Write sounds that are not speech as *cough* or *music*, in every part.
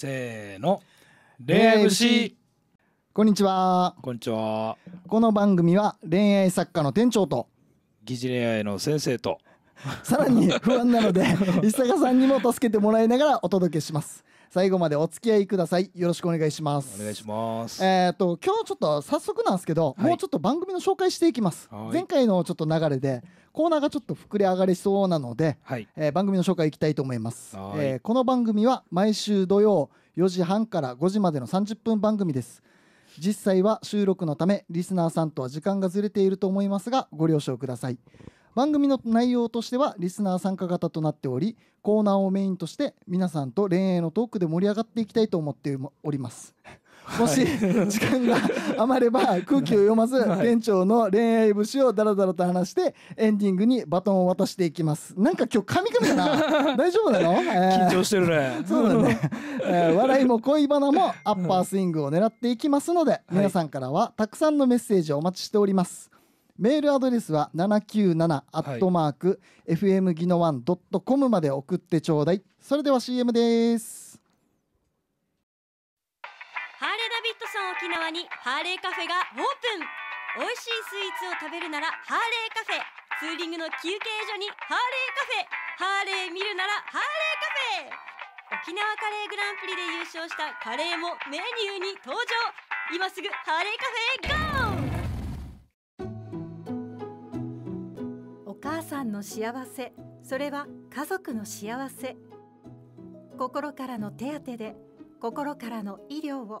せーの恋愛節こんにちはこんにちはこの番組は恋愛作家の店長と疑似恋愛の先生とさらに不安なので *laughs* 伊坂さんにも助けてもらいながらお届けします最後までお付き合いくださいよろしくお願いしますお願いしますえー、っと今日ちょっと早速なんですけど、はい、もうちょっと番組の紹介していきます、前回のちょっと流れでコーナーがちょっと膨れ上がりそうなので、はい、えー、番組の紹介いきたいと思います、えー、この番組は毎週土曜4時半から5時までの30分番組です実際は収録のためリスナーさんとは時間がずれていると思いますがご了承ください番組の内容としてはリスナー参加型となっておりコーナーをメインとして皆さんと恋愛のトークで盛り上がっていきたいと思っておりますもし時間が余れば空気を読まず店長の恋愛節をダラダラと話してエンディングにバトンを渡していきますなんか今日カミカミだな *laughs* 大丈夫なの、緊張してるねそうだね、*laughs* 笑いも恋バナもアッパースイングを狙っていきますので、皆さんからはたくさんのメッセージをお待ちしておりますメールアドレスは797アットマーク FM ギノワンドットコムまで送ってちょうだいそれでは CM です沖縄にハーレーカフェがオープン美味しいスイーツを食べるならハーレーカフェツーリングの休憩所にハーレーカフェハーレー見るならハーレーカフェ沖縄カレーグランプリで優勝したカレーもメニューに登場今すぐハーレーカフェへゴー母さんの幸せそれは家族の幸せ心からの手当で心からの医療を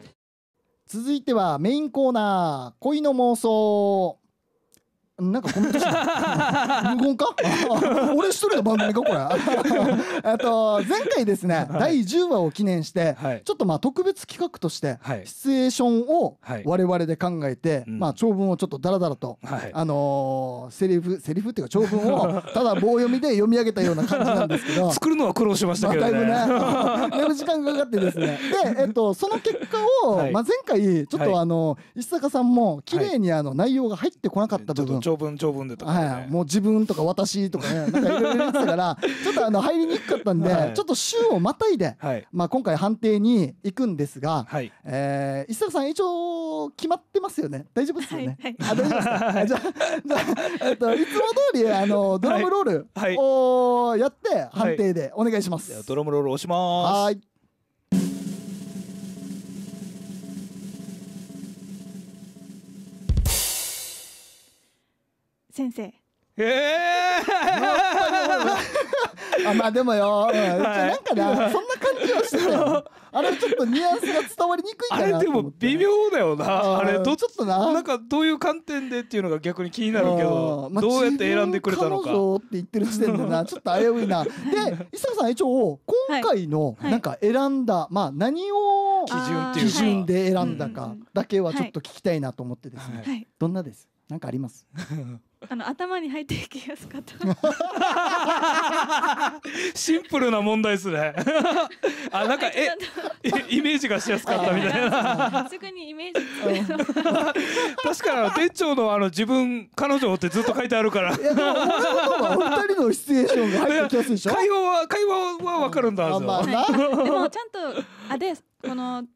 続いてはメインコーナー恋の妄想なんかコメントした *laughs* 無言か *laughs* 俺一人の番組かこれあ *laughs* と前回ですね、はい、第10話を記念して、はい、ちょっとまあ特別企画として、シチュエーションを我々で考えて、まあ、長文をちょっとダラダラと、あのー、セリフセリフっていうか長文をただ棒読みで読み上げたような感じなんですけど作るのは苦労しましたけどね、まあ、だいぶね寝る時間がかかってですねで、えっと、その結果を、まあ、前回ちょっとあの石坂さんも綺麗にあの内容が入ってこなかった部分、長文長文でとか、ね、はい、もう自分とか私とかねなんかいろいろ言ってたからちょっとあの入りにくかったんで、はい、ちょっと週をまたいで、はい、まあ、今回判定に行くんですが、はい、えー、石坂さん一応決まってますよね大丈夫ですよね、はい、あ大丈夫ですかじゃあえっといつも通りあのドラムロールをやって判定でお願いします、ドラムロール押しますはい先生ええー、*laughs* あまあでもよ、うん、なんかね、そんな感じはしてたあれちょっとニュアンスが伝わりにくいかなあれでも微妙だよなあれどうちょっとななんかどういう観点でっていうのが逆に気になるけど、まあ、どうやって選んでくれたのか彼女って言ってる時点でな *laughs* ちょっと危ういなで伊佐さん一応今回のなんか選んだ、はい、まあ何を基準っていう基準で選んだかだけはちょっと聞きたいなと思ってですね、はい、どんなですなんかあります *laughs* あの頭に入っていきやすかったシンプルな問題ですね *laughs* あなんかえイメージがしやすかったみたいなすぐにイメージ *laughs* 確かに店長のあの自分彼女ってずっと書いてあるからいやでもお二人のシチュエーションが入ってきやすいでしょ会話は会話はわかるんだ、まあでもちゃんとあでこの、はい、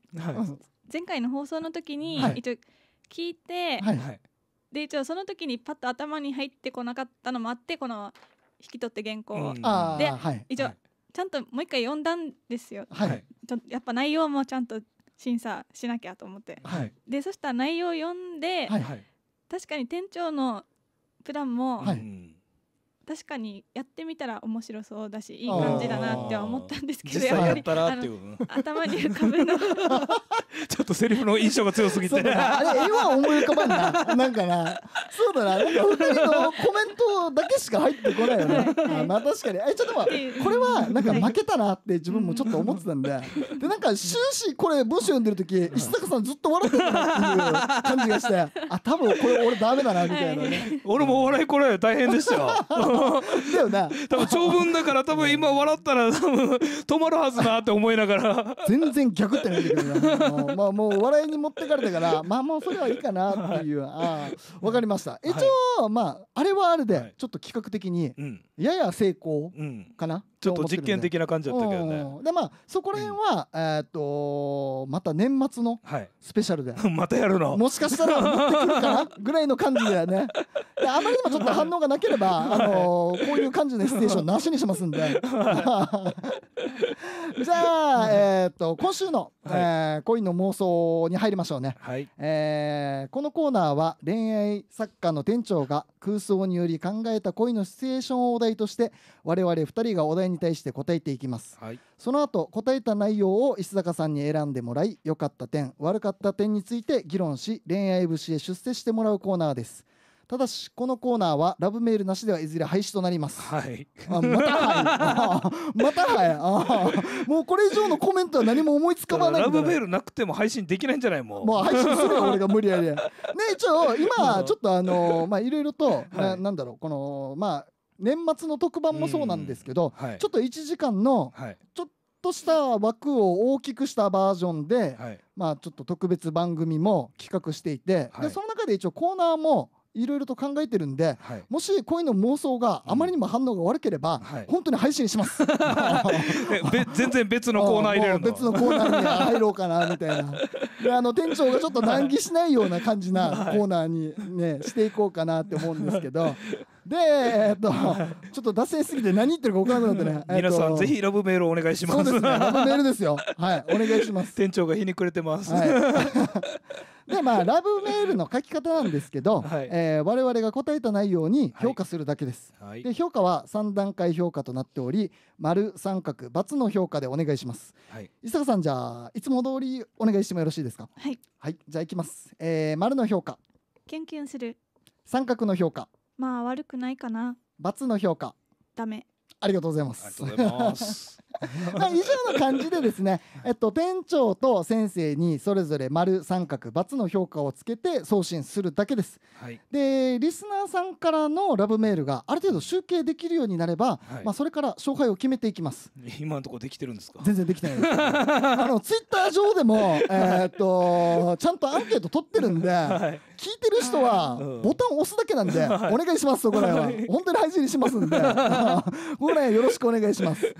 前回の放送の時に、はい、一応聞いて、はいはいで一応その時にパッと頭に入ってこなかったのもあってこの引き取って原稿、うん、で、はい、一応、はい、ちゃんともう一回読んだんですよ、はい、ちょやっぱ内容もちゃんと審査しなきゃと思って、はい、でそしたら内容を読んで、はい、確かに店長のプランも、はい、確かにやってみたら面白そうだしいい感じだなって思ったんですけどやっぱり頭に浮かぶの *laughs* ちょっとセリフの印象が強すぎてあれ今思い浮かばんななんかなそうだなか2人のコメントだけしか入ってこないよね、はい、まあ確かにえちょっとまこれはなんか負けたなって自分もちょっと思ってたんで、はい、でなんか終始これ文章読んでる時石坂さんずっと笑ってたなっていう感じがしてあ多分これ俺ダメだなみたいなね、はい、俺もお笑いこれ大変でしたよ *laughs* だよな多分長文だから多分今笑ったら多分止まるはずなって思いながら全然逆ってないんだけどなまあもう笑いに持ってかれたからまあもうそれはいいかなっていうああ分かりました一応、まああれはあれで、ちょっと企画的に、うんやや成功かな、うん、ちょっと実験的な感じだったけどね、でまあそこら辺は、うん、えー、っとまた年末のスペシャルで、はい、またやるのもしかしたら持ってくるかなぐらいの感じだよねであまりにもちょっと反応がなければ、はい、あのー、こういう感じのステーションなしにしますんで *laughs* じゃあ、えー、っと今週の、はい、えー、恋の妄想に入りましょうね、はい、えこのコーナーは恋愛作家の店長が空想により考えた恋のシチュエーションをお題題として我々二人がお題に対して答えていきます、はい、その後答えた内容を石坂さんに選んでもらい良かった点悪かった点について議論し恋愛節へ出世してもらうコーナーですただしこのコーナーはラブメールなしではいずれ廃止となりますはいあまたはい *laughs* またはもうこれ以上のコメントは何も思いつかまないラブメールなくても配信できないんじゃないもうもう配信するよ俺が無理やりね一応今 *laughs* ちょっとあのー、まあいろいろと、はい、ななんだろうこのまあ年末の特番もそうなんですけど、はい、ちょっと1時間のちょっとした枠を大きくしたバージョンで、はい、まあちょっと特別番組も企画していて、はい、でその中で一応コーナーもいろいろと考えてるんで、はい、もしこういうの妄想があまりにも反応が悪ければ、うん本当に配信します *laughs* 全然別のコーナー入れる別のコーナーに入ろうかなみたいなであの店長がちょっと難儀しないような感じなコーナーにね、ねしていこうかなって思うんですけどで、えっと、ちょっと脱線しすぎて何言ってるか分からなくなってね。えっと、皆さん、ぜひラブメールお願いします。そうですね。ラブメールですよ。はい。お願いします。店長がひにくれてます。はい、*laughs* で、まあ、ラブメールの書き方なんですけど、はい、えー、我々が答えた内容に評価するだけです。はい、で、評価は3段階評価となっており、丸、三角、×の評価でお願いします。はい。伊坂さん、じゃあ、いつも通りお願いしてもよろしいですかはい。はい。じゃあ、いきます。えー、丸の評価。キュンキュンする。三角の評価。まあ悪くないかな×の評価ダメありがとうございます。いま *laughs* あ以上の感じでですね、えっと、店長と先生にそれぞれ丸三角×の評価をつけて送信するだけです、はい、でリスナーさんからのラブメールがある程度集計できるようになれば、はい、まあ、それから勝敗を決めていきます今のところできてるんですか全然できてないです *laughs* あのツイッター上でも、えー、っとちゃんとアンケート取ってるんで、*laughs* はい、聞いてる人はボタンを押すだけなんで、お願いしますこれは本当に事にしますんでこねよろしくお願いしますで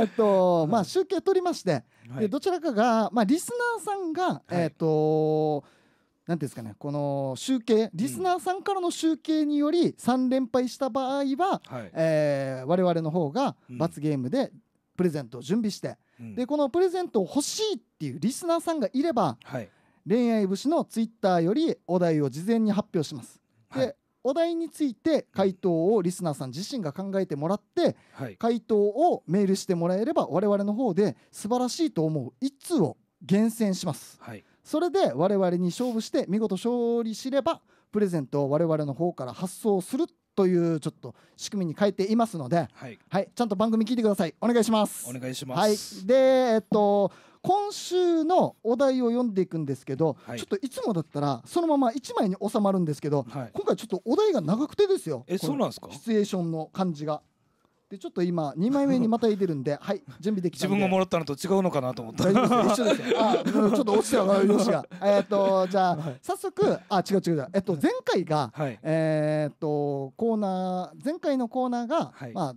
えっとまあ集計取りまして、でどちらかがまあリスナーさんが、えっと何てうんですかねこの集計リスナーさんからの集計により3連敗した場合は、えー、我々の方が罰ゲームでプレゼントを準備して、うん、でこのプレゼントを欲しいっていうリスナーさんがいれば、はい、恋愛節のツイッターよりお題を事前に発表します。で、はい、お題について回答をリスナーさん自身が考えてもらって、はい、回答をメールしてもらえれば我々の方で素晴らしいと思う1通を厳選します、はい、それで我々に勝負して見事勝利すればプレゼントを我々の方から発送するというちょっと仕組みに変えていますので、はい、はい、ちゃんと番組聞いてくださいお願いしますお願いします、はい、でえっと今週のお題を読んでいくんですけど、はい、ちょっといつもだったらそのまま1枚に収まるんですけど、今回ちょっとお題が長くてですよえそうなんですかシチュエーションの感じがでちょっと今2枚目にまた入れるんではい準備できた自分がもらったのと違うのかなと思った大丈夫です一緒ですあちょっと落ちたわ。よしが *laughs* えっとじゃあ、はい、早速あ違う違う違うえっと前回が、はい、えー、っとコーナー前回のコーナーが、はい、まあ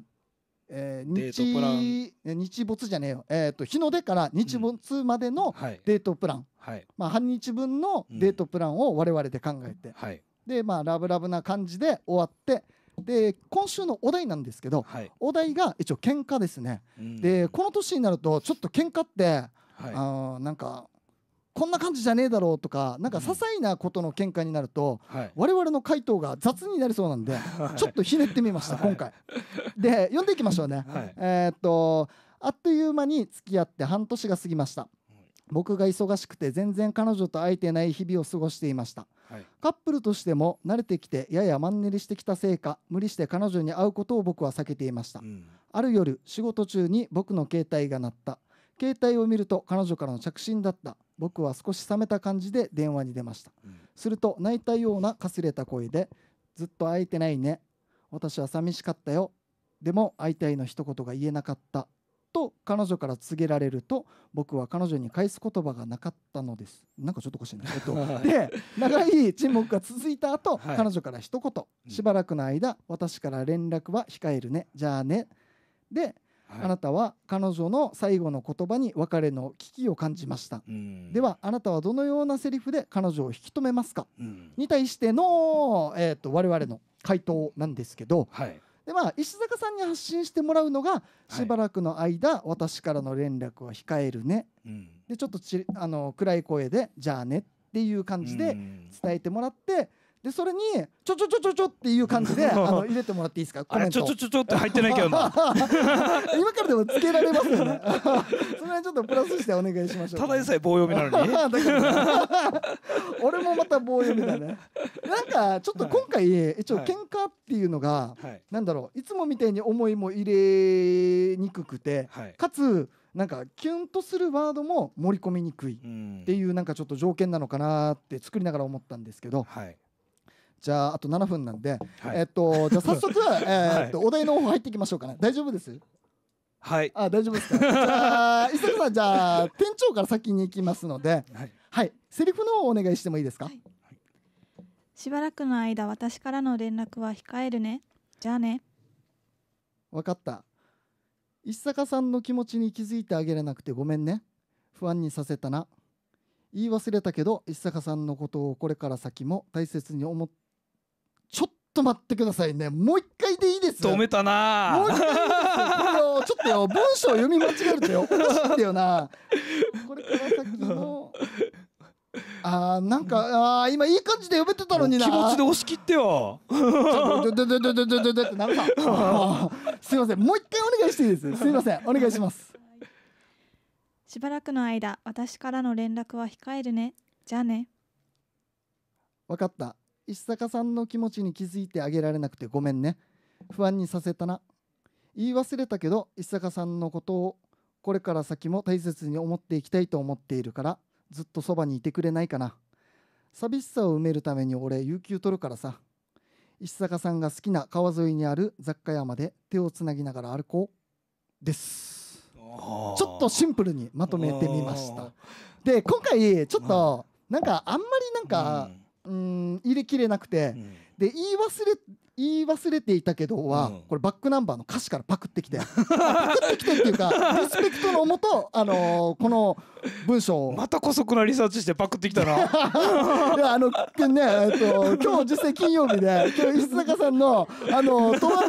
えー、日日没じゃねえよ、えーと、と日の出から日没までのデートプラン、うんはい、まあ、半日分のデートプランを我々で考えて、うんはい、でまあ、ラブラブな感じで終わってで今週のお題なんですけど、はい、お題が一応喧嘩ですね、うん、でこの年になるとちょっと喧嘩って、はい、あなんかこんな感じじゃねえだろうとかなんか些細なことの喧嘩になると、うん、我々の回答が雑になりそうなんで、*laughs* はい、ちょっとひねってみました、はい、今回。で読んでいきましょうね。はい、えー、っとあっという間に付き合って半年が過ぎました、僕が忙しくて全然彼女と会えてない日々を過ごしていました、はい、カップルとしても慣れてきてややマンネリしてきたせいか無理して彼女に会うことを僕は避けていました、うん、ある夜仕事中に僕の携帯が鳴った携帯を見ると彼女からの着信だった僕は少し冷めた感じで電話に出ました、うん、すると泣いたようなかすれた声で「ずっと会えてないね私は寂しかったよでも会いたいの一言が言えなかったと彼女から告げられると僕は彼女に返す言葉がなかったのですなんかちょっとおかしいな、えっと、で長い沈黙が続いた後、はい、彼女から一言、しばらくの間私から連絡は控えるねじゃあねで、はい、あなたは彼女の最後の言葉に別れの危機を感じました、ではあなたはどのようなセリフで彼女を引き止めますか、に対しての、えーと、と我々の回答なんですけど、はい、でまあ石坂さんに発信してもらうのがしばらくの間、私からの連絡は控えるね、うん、でちょっとちあの暗い声で「じゃあね」っていう感じで伝えてもらって。でそれにちょちょちょちょちょっていう感じで *laughs* あの入れてもらっていいですかコメントちょちょちょって入ってないけどな *laughs* 今からでもつけられますよね *laughs* それはちょっとプラスしてお願いしましょうただでさえ棒読みなのに俺もまた棒読みだねなんかちょっと今回一応喧嘩っていうのが、はい、なんだろういつもみたいに思いも入れにくくて、はい、かつなんかキュンとするワードも盛り込みにくいっていうなんかちょっと条件なのかなって作りながら思ったんですけど、はい、じゃああと7分なんで、はい、えっとじゃあ早速、*laughs* えっとお題の方入っていきましょうかね大丈夫ですはい。あ、大丈夫ですか。じゃあ、伊坂さん、じゃあ、店長から先に行きますので。はい。はい、セリフの方をお願いしてもいいですか、はい。しばらくの間、私からの連絡は控えるね。じゃあね。わかった。伊坂さんの気持ちに気づいてあげれなくてごめんね。不安にさせたな。言い忘れたけど、伊坂さんのことをこれから先も大切に思って。ちょっと待ってくださいね。もう一回でいいです。止めたなもう一回いいですよ。ちょっとよ、文章読み間違えるとよ、おかしいんだよな。これから先の。ああ、なんかああ、今いい感じで呼べてたのにな気持ちで押し切ってよちょっとドドドドドドドってなんか。すみませんもう一回お願いしていいですすみませんお願いしますしばらくの間私からの連絡は控えるねじゃあねわかった石坂さんの気持ちに気づいてあげられなくてごめんね不安にさせたな言い忘れたけど石坂さんのことをこれから先も大切に思っていきたいと思っているからずっとそばにいてくれないかな寂しさを埋めるために俺有給取るからさ石坂さんが好きな川沿いにある雑貨屋まで手をつなぎながら歩こうですちょっとシンプルにまとめてみましたで今回ちょっとなんかあんまりなんか、うんうん入れきれなくて、うん、で言い忘れ言い忘れていたけどは、うん、これバックナンバーの歌詞からパクってきてパクってきてっていうかリスペクトのもと、あのー、この文章をまたこそくなリサーチしてパクってきたな *laughs* いやあのねえっと今日実際金曜日で今日石坂さんのあのとあ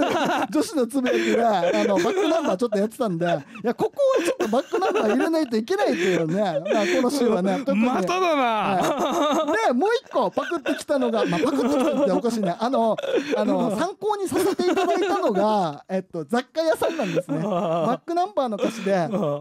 る女子のつぶやきであのバックナンバーちょっとやってたんでいやここはちょっとバックナンバー入れないといけないっていうね、まあ、この週はねまただな、はい、でもう一個パクってきたのが、まあ、パクってきたっておかしいねあのあのの参考にさせていただいたのが、*laughs* えっと、雑貨屋さんなんですねバックナンバーの歌詞で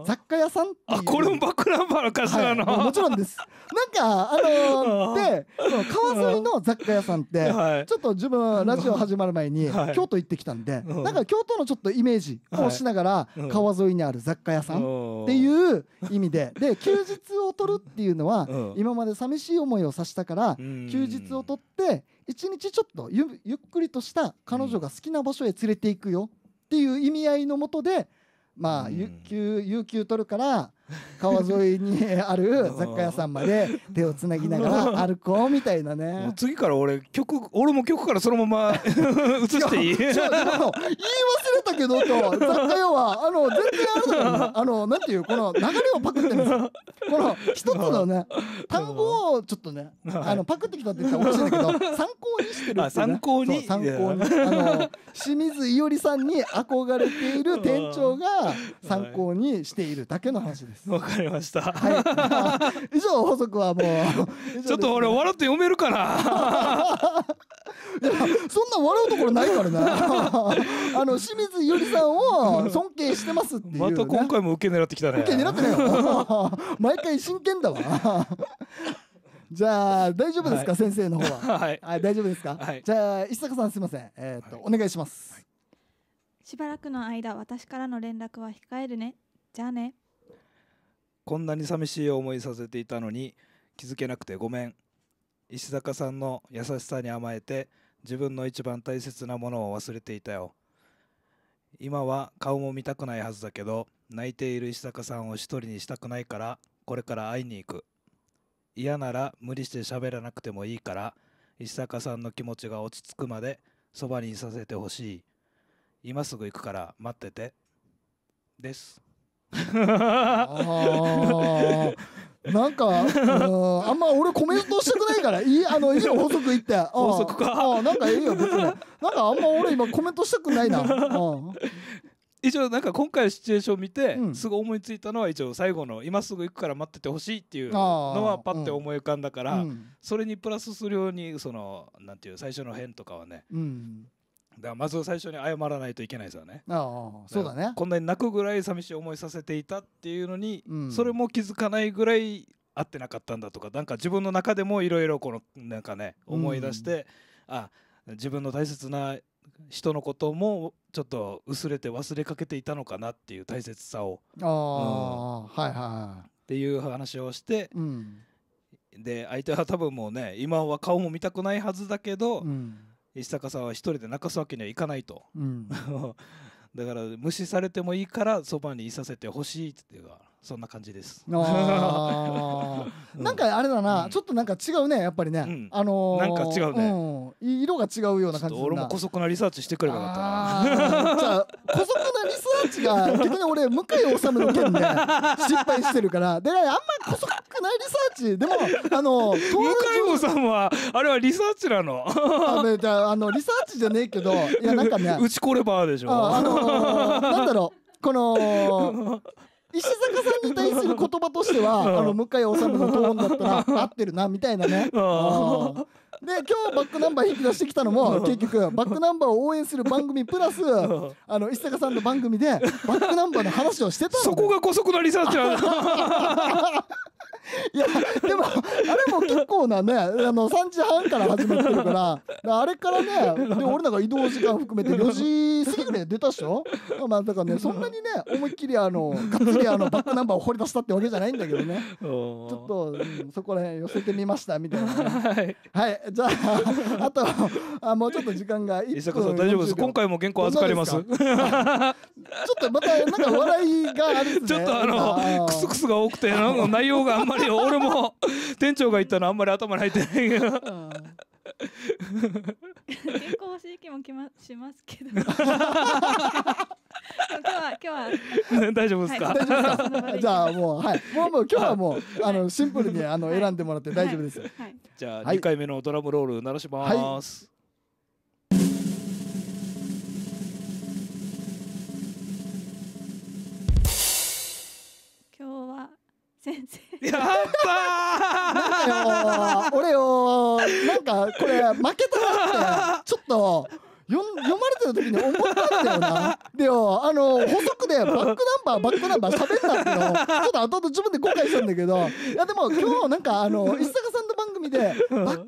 雑貨屋さんってあこれもバックナンバーの歌詞なの、はい、もちろんですなんかあのー、で川沿いの雑貨屋さんって、ちょっと自分ラジオ始まる前に、京都行ってきたんで、なんか京都のちょっとイメージをしながら、川沿いにある雑貨屋さんっていう意味でで休日を取るっていうのは、今まで寂しい思いをさしたから、休日を取って一日ちょっとゆゆっくりとした彼女が好きな場所へ連れていくよっていう意味合いのもとでまあ有給有給取るから川沿いにある雑貨屋さんまで手をつなぎながら歩こうみたいなね *laughs* 次から俺曲俺も曲からそのまま移 *laughs* していい言い忘れたけどと雑貨屋はあの全然あるのあのなんていうこの流れをパクってるんですよこの一つのね *laughs* 単語をちょっとねあのパクってきたって言ったらおかしいんだけど参考にしてるって、ね、参考に参考にあの清水伊織さんに憧れている店長が参考にしているだけの話ですですわかりました、はい、以上補足はもう、*laughs* ちょっと俺笑って読めるかなそんな笑うところないからな *laughs* あの清水ゆりさんを尊敬してますっていう、ね、また今回も受け狙ってきたね受け狙ってないよ *laughs* 毎回真剣だわじゃあ大丈夫ですか、はい、先生の方は、はい、はい、大丈夫ですか、はい、じゃあ石坂さんすみませんえー、っと、お願いします、しばらくの間私からの連絡は控えるねじゃあねこんなに寂しい思いさせていたのに気づけなくてごめん石坂さんの優しさに甘えて自分の一番大切なものを忘れていたよ今は顔も見たくないはずだけど泣いている石坂さんを一人にしたくないからこれから会いに行く嫌なら無理して喋らなくてもいいから石坂さんの気持ちが落ち着くまでそばにいさせてほしい今すぐ行くから待っててですなんか、あんま俺コメントしたくないから、いい、あの、以上法則言って。法則か。なんかいいよ、別に。なんかあんま俺今コメントしたくないな。一応なんか今回のシチュエーション見て、すごすぐ思いついたのは一応最後の今すぐ行くから待っててほしいっていうのはパッて思い浮かんだから、それにプラスするようにそのなんていう最初の編とかはね、うん、だからまず最初に謝らないといけないですよねああそうだねこんなに泣くぐらい寂しい思いさせていたっていうのに、うん、それも気づかないぐらい会ってなかったんだとかなんか自分の中でもいろいろこのなんかね思い出して、うん、あ自分の大切な人のこともちょっと薄れて忘れかけていたのかなっていう大切さをあ、はいはいっていう話をして、うん、で相手は多分もうね今は顔も見たくないはずだけど、うん石坂さんは一人で泣かすわけにはいかないと、うん、*laughs* だから無視されてもいいからそばにいさせてほしいっていうのそんな感じです。あ *laughs* *laughs* なんかあれだな、うん、ちょっとなんか違うねやっぱりね、うん、あのー、なんか違うね、うん、色が違うような感じ俺も姑息なリサーチしてくればよかったなじゃ姑息なリサーチが逆に俺 *laughs* 向井治の件で失敗してるからであんまり姑息ないリサーチでもあの向井治はあれはリサーチなのあのじゃあのリサーチじゃねえけどいやなんかねうちこればでしょあ、あのー、なんだろうこの石坂さんに対する言葉としては、*laughs* あの、向井治のトーンだったら *laughs* 合ってるな、みたいなね。*laughs* で、今日バックナンバー引き出してきたのも、結局、バックナンバーを応援する番組プラス、あの、石坂さんの番組で、バックナンバーの話をしてたの、ね。そこが古速なリサーチなんだ。いやでもあれも結構なねあの3時半から始まってるからあれからねで俺なんか移動時間含めて4時過ぎぐらい出たっしょまあだからねそんなにね思いっきりあのがっつりあのバックナンバーを掘り出したってわけじゃないんだけどねちょっと、うん、そこら辺寄せてみましたみたいな、ね、はい、はい、じゃああとあもうちょっと時間が石坂さん大丈夫です今回も原稿預かりますちょっとまたなんか笑いがある、ね、*laughs* ちょっとあのクスクスが多くてなんか内容があんまりまり俺も店長が言ったのあんまり頭に入ってないけど。結構欲しい気もきましますけど今日は今日は大丈夫ですか、じゃあもうはいもうもう今日はもうあのシンプルにあの選んでもらって大丈夫です、じゃあ2回目のドラムロール鳴らします、先生やっ俺よなんかこれ負けたなってちょっと読読まれてる時に思ったんだよな。でよ、あの、補足でバックナンバー、バックナンバー喋ったんだけど、ちょっと後々自分で後悔したんだけど、いやでも今日なんかあの、石坂さんの番組でバックナン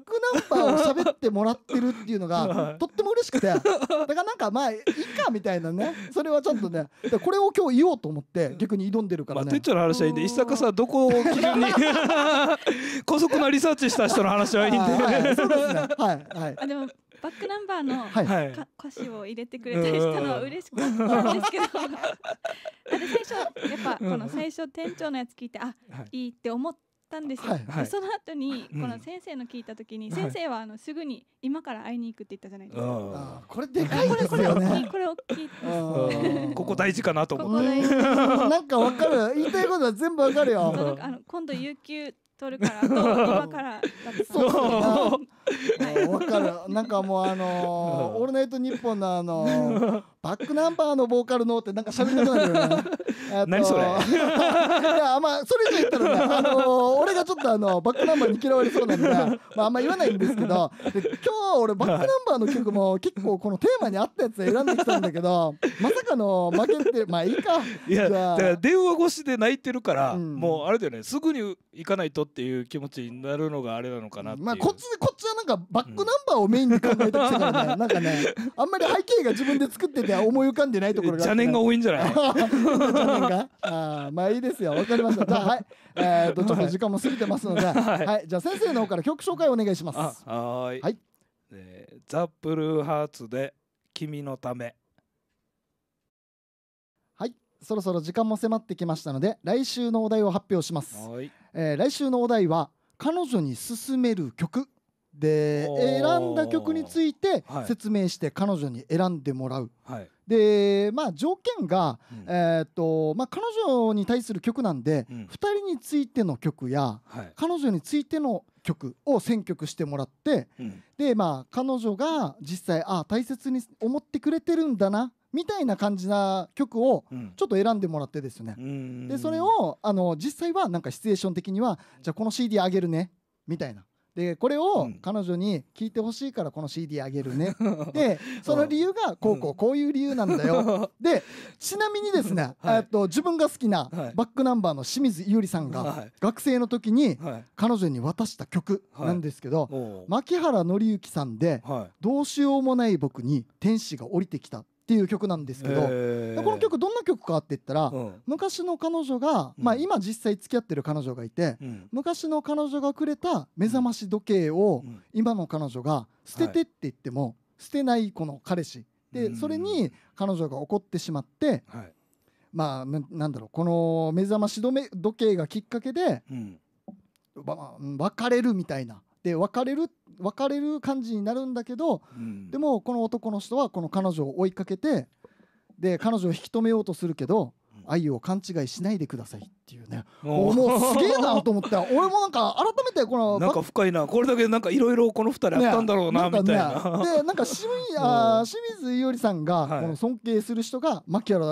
バーを喋ってもらってるっていうのが、とっても嬉しくてだからなんかまあいいかみたいなねそれはちょっとねこれを今日言おうと思って逆に挑んでるからね。まあ、てっちゃの話はいいんで石坂さんどこを基準に *laughs* 高速なリサーチした人の話はいいんで。はい、そうですね。はいはい。あでもバックナンバーの、はい、歌詞を入れてくれたりしたのは嬉しかったんですけど最初やっぱこの最初店長のやつ聞いてあ、はい、いいって思って。ったんですよ、はいはい、その後にこの先生の聞いた時に、うん、先生はあのすぐに今から会いに行くって言ったじゃないですか、これでかいですよねこれ大きいここ大事かなと思ってなんかわかる言いたいことは全部わかるよあの今度有給取るから今からそうわかるなんかもうあのー「オールナイトニッのあのー *laughs* バックナンバーのボーカルのってなんか喋りたくなるよ *laughs* 何それ *laughs* いやまあそれ以上言ったらね、あのー、俺がちょっとあのバックナンバーに嫌われそうなんで、まあ、あんま言わないんですけどで今日は俺バックナンバーの曲も結構このテーマに合ったやつ選んできたんだけどまさかの負けてまあいいかいやだから電話越しで泣いてるから、うん、もうあれだよねすぐに行かないとっていう気持ちになるのがあれなのかなまあこっちこっちはなんかバックナンバーをメインに考えてきたからね、なんかねあんまり背景が自分で作っていや思い浮かんでないところが邪念が多いんじゃない *laughs* 邪あまあいいですよわかりましたじゃあはいえー、っとちょっと時間も過ぎてますので、*laughs* はい、はい、じゃあ先生の方から曲紹介お願いしますはいはい、えー、ザ・ブルーハーツで君のためはいそろそろ時間も迫ってきましたので来週のお題を発表します、はいえー、来週のお題は彼女に勧める曲で選んだ曲について説明して彼女に選んでもらう、はい、でまあ条件が、うん、えー、っとまあ、彼女に対する曲なんで、うん、2人についての曲や、はい、彼女についての曲を選曲してもらって、うん、でまあ彼女が実際あ大切に思ってくれてるんだなみたいな感じな曲をちょっと選んでもらってですね、うん、でそれをあの実際はなんかシチュエーション的にはじゃあこの CD あげるねみたいなでこれを彼女に聞いてほしいからこの CD あげるね、*laughs* でその理由がこうこうこういう理由なんだよ、*laughs* でちなみにですね、えっと自分が好きなバックナンバーの清水優里さんが学生の時に彼女に渡した曲なんですけど、牧原紀之さんで「どうしようもない僕に天使が降りてきた」っていう曲なんですけど、えー、この曲どんな曲かって言ったら、うん、昔の彼女が、まあ、今実際付き合ってる彼女がいて、うん、昔の彼女がくれた目覚まし時計を、今の彼女が捨ててって言っても、はい、捨てないこの彼氏で、それに彼女が怒ってしまって、まあなんだろうこの目覚まし時計がきっかけで、うん、別れるみたいな。って別れる別れる感じになるんだけど、うん、でもこの男の人はこの彼女を追いかけてで彼女を引き止めようとするけど、愛を勘違いしないでくださいっていうねもうすげえなと思って *laughs* 俺もなんか改めてこのなんか深いなこれだけなんかいろいろこの2人あったんだろうな、ね、みたいな、でなんか清 *laughs* あ清水伊織さんが、この尊敬する人が牧原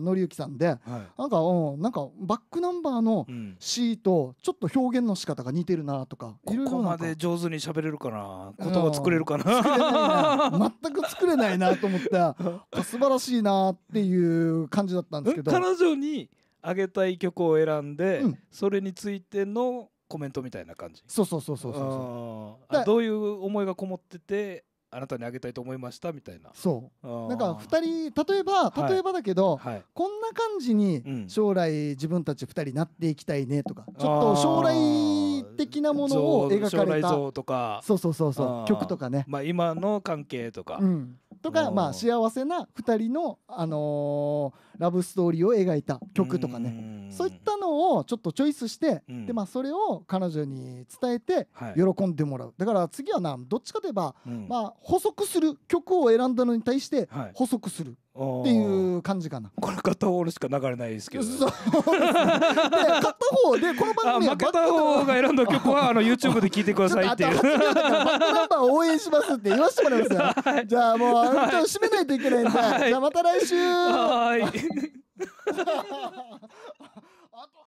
紀之さんで、はい、なんか、うん、なんかバックナンバーの C とちょっと表現の仕方が似てるなとか、うん、ここまで上手に喋れるかな言葉作れるかな、全く作れないなと思って *laughs* 素晴らしいなっていう感じだったんですけど彼女にあげたい曲を選んで、うん、それについてのコメントみたいな感じそうそうそうそうそうどういう思いがこもっててあなたにあげたいと思いましたみたいなそうなんか2人例えば例えばだけど、はいはい、こんな感じに将来自分たち2人なっていきたいねとか、うん、ちょっと将来的なものを描かれた将来像とかそうそうそうそう曲とかねまあ今の関係とか、うん、とか、まあ、幸せな2人の、あのー、ラブストーリーを描いた曲とかねそういったのをちょっとチョイスして、うん、でまあ、それを彼女に伝えて喜んでもらう、はい、だから次はなどっちかといえば、うん、まあ、補足する曲を選んだのに対して補足する、っていう感じかなこれ片方しか流れないですけどそうで、ね、片方でこの番組は片方が選んだ曲はあの YouTube で聴いてくださいっていうバックナンバー応援しますって言わせてもらいますよ、はい、じゃあもうちょっと締めないといけないんで、はい、じゃあまた来週はい *laughs*